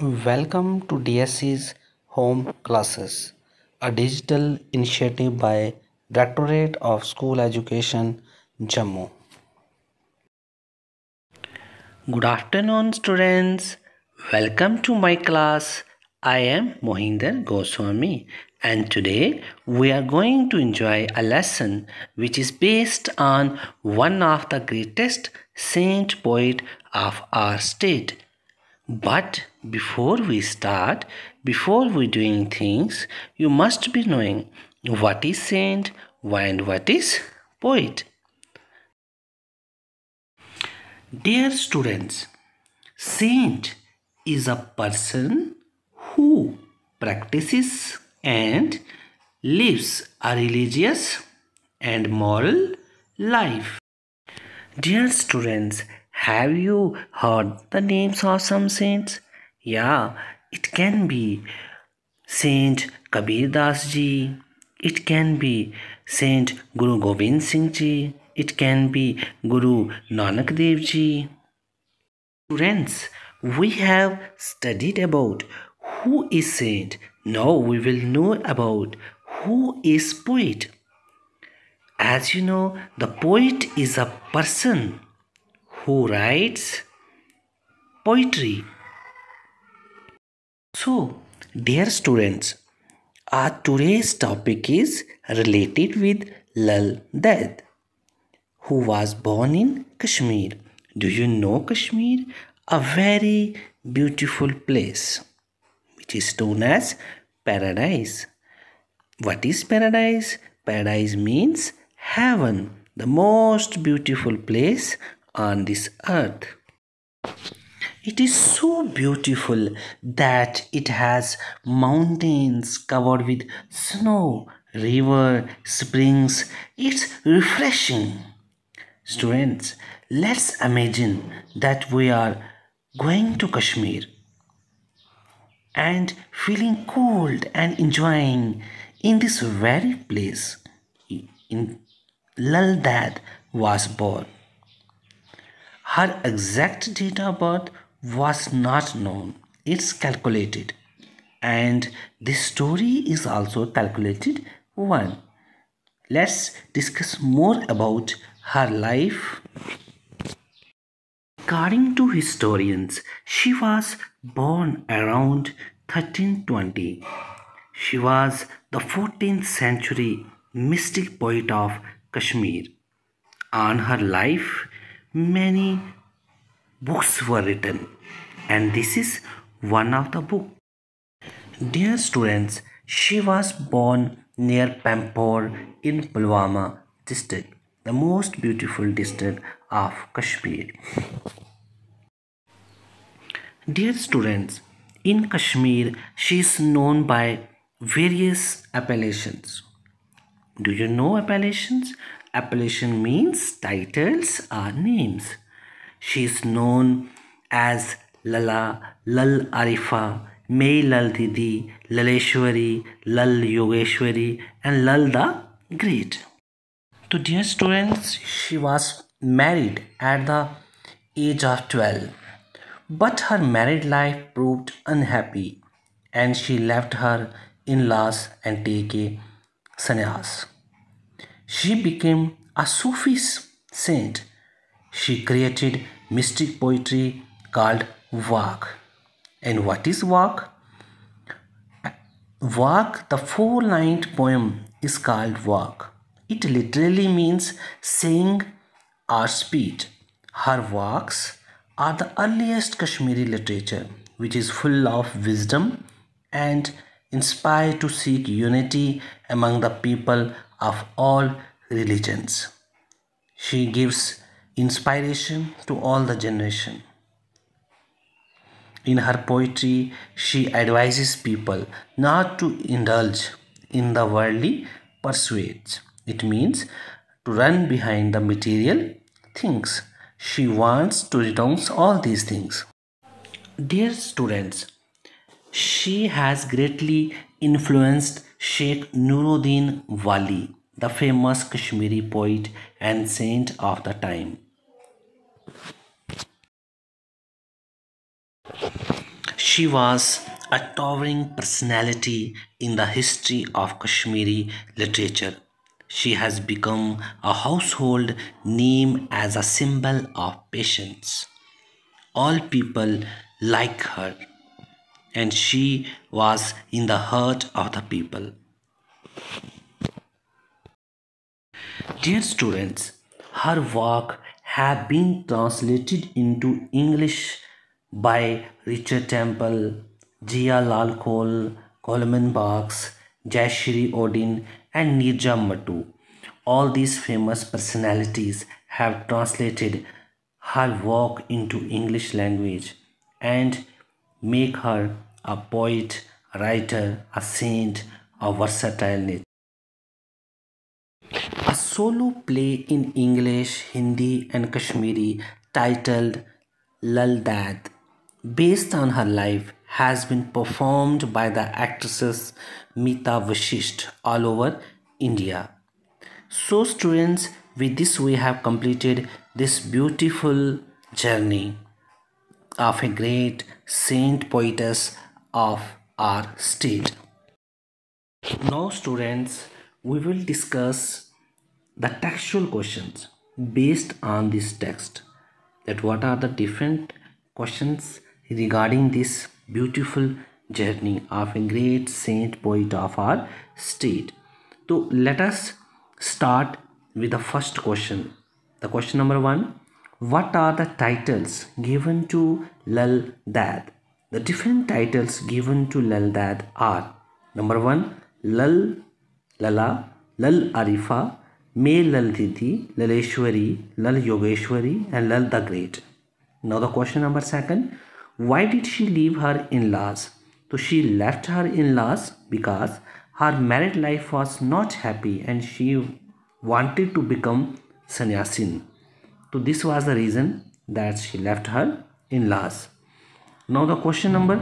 Welcome to DSC's Home Classes, a digital initiative by Directorate of School Education, Jammu. Good afternoon, students. Welcome to my class. I am Mohinder Goswami, and today we are going to enjoy a lesson which is based on one of the greatest saint poet of our state. But before we start, before we doing things, you must be knowing what is saint and what is poet. Dear students, saint is a person who practices and lives a religious and moral life. Dear students, have you heard the names of some saints? Yeah, it can be Saint Kabir Das Ji, it can be Saint Guru Gobind Singh Ji, it can be Guru Nanak Dev Ji. Friends, we have studied about who is saint. Now we will know about who is poet. As you know, the poet is a person who writes poetry so, dear students, our today's topic is related with Lal Dad, who was born in Kashmir. Do you know Kashmir? A very beautiful place, which is known as paradise. What is paradise? Paradise means heaven, the most beautiful place on this earth. It is so beautiful that it has mountains covered with snow, river, springs. It's refreshing. Students, let's imagine that we are going to Kashmir and feeling cold and enjoying in this very place in Lal Dad was born. Her exact date of birth was not known. It's calculated. And this story is also calculated one. Let's discuss more about her life. According to historians, she was born around 1320. She was the 14th century mystic poet of Kashmir. On her life, many books were written and this is one of the book. Dear students, she was born near Pampore in Pulwama district, the most beautiful district of Kashmir. Dear students, in Kashmir, she is known by various appellations. Do you know appellations? Appellation means titles or names. She is known as Lala, Lal Arifa, May Lal Didi, Laleshwari, Lal Yogeshwari, and Lal the Great. So, dear students, she was married at the age of 12, but her married life proved unhappy and she left her in laws and take a sannyas. She became a Sufi saint she created mystic poetry called Vak. And what is Vak? Vak, the four-lined poem is called Vak. It literally means saying or speech. Her works are the earliest Kashmiri literature, which is full of wisdom and inspired to seek unity among the people of all religions. She gives inspiration to all the generation. In her poetry, she advises people not to indulge in the worldly pursuits. It means to run behind the material things. She wants to renounce all these things. Dear students, she has greatly influenced Sheikh Nuruddin Wali the famous Kashmiri poet and saint of the time. She was a towering personality in the history of Kashmiri literature. She has become a household name as a symbol of patience. All people like her, and she was in the heart of the people. Dear students, her work have been translated into English by Richard Temple, Jia Lal Kohl, Coleman Barks, Jashiri Odin and Nirja Mattu. All these famous personalities have translated her work into English language and make her a poet, a writer, a saint, a versatile nature a solo play in English, Hindi, and Kashmiri titled Dad," based on her life, has been performed by the actresses Meeta Vashisht all over India. So, students, with this, we have completed this beautiful journey of a great saint poetess of our state. Now, students, we will discuss the textual questions based on this text that what are the different questions regarding this beautiful journey of a great saint poet of our state so let us start with the first question the question number one what are the titles given to lal dad the different titles given to lal dad are number one lal lala lal arifa Male Lal Titi, Laleshwari, Lal Yogeshwari and Lal the Great. Now the question number second, why did she leave her in-laws? So she left her in-laws because her married life was not happy and she wanted to become sannyasin. So this was the reason that she left her in-laws. Now the question number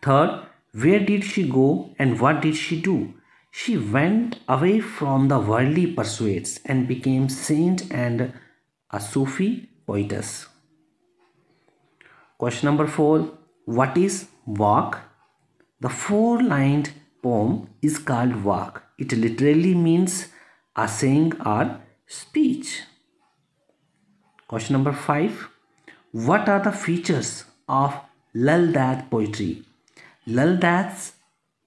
third, where did she go and what did she do? She went away from the worldly pursuits and became saint and a Sufi poetess. Question number 4 What is Walk? The four lined poem is called Walk. It literally means a saying or speech. Question number 5 What are the features of Laldat poetry? Laldat's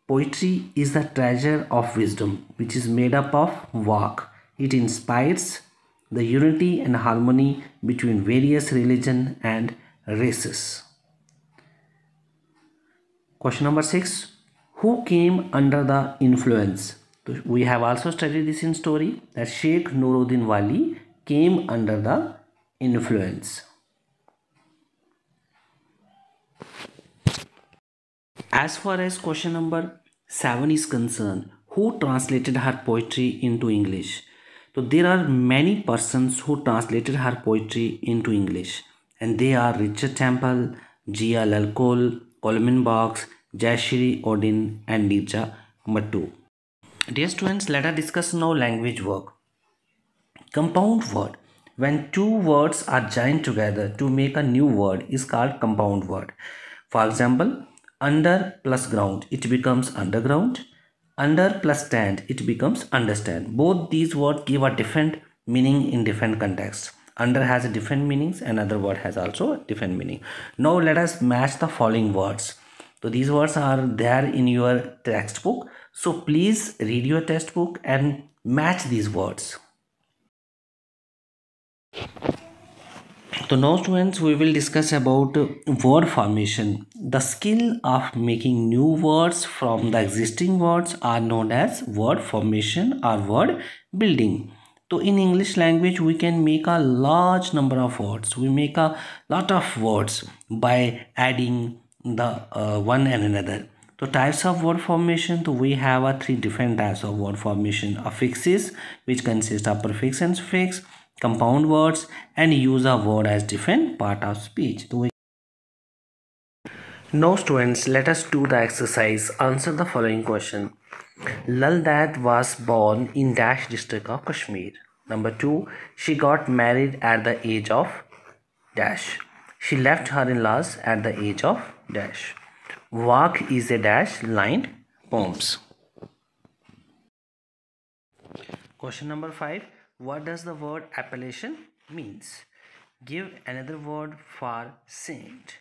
Poetry is the treasure of wisdom, which is made up of work. It inspires the unity and harmony between various religion and races. Question number six Who came under the influence? We have also studied this in story that Sheikh Nuruddin Wali came under the influence. As far as question number 7 is concerned, who translated her poetry into English? So there are many persons who translated her poetry into English and they are Richard Temple, Gia Lalkol, Coleman Box, Jashiri Odin and Nirja Mattu. Dear students, let us discuss now language work. Compound word. When two words are joined together to make a new word is called compound word. For example, under plus ground it becomes underground under plus stand it becomes understand both these words give a different meaning in different contexts under has different meanings and other word has also different meaning now let us match the following words so these words are there in your textbook so please read your textbook and match these words so now students we will discuss about word formation. The skill of making new words from the existing words are known as word formation or word building. So in English language we can make a large number of words. We make a lot of words by adding the uh, one and another. So types of word formation, so we have a three different types of word formation. Affixes which consist of prefix and suffix compound words and use a word as different part of speech. Now students, let us do the exercise. Answer the following question. Lal Dad was born in Dash district of Kashmir. Number 2. She got married at the age of Dash. She left her in-laws at the age of Dash. Walk is a dash lined poems. Question number 5 what does the word appellation means give another word for saint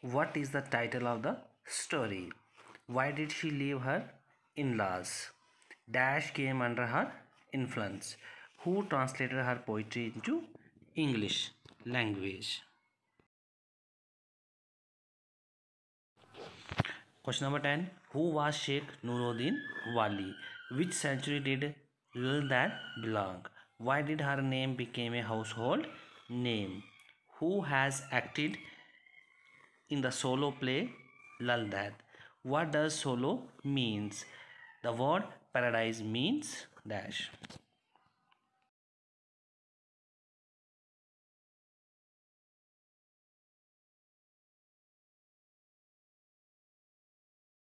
what is the title of the story why did she leave her in-laws dash came under her influence who translated her poetry into english language question number 10 who was sheikh nuruddin wali which century did that belong why did her name became a household name who has acted in the solo play *Lal Dad*? what does solo means the word paradise means dash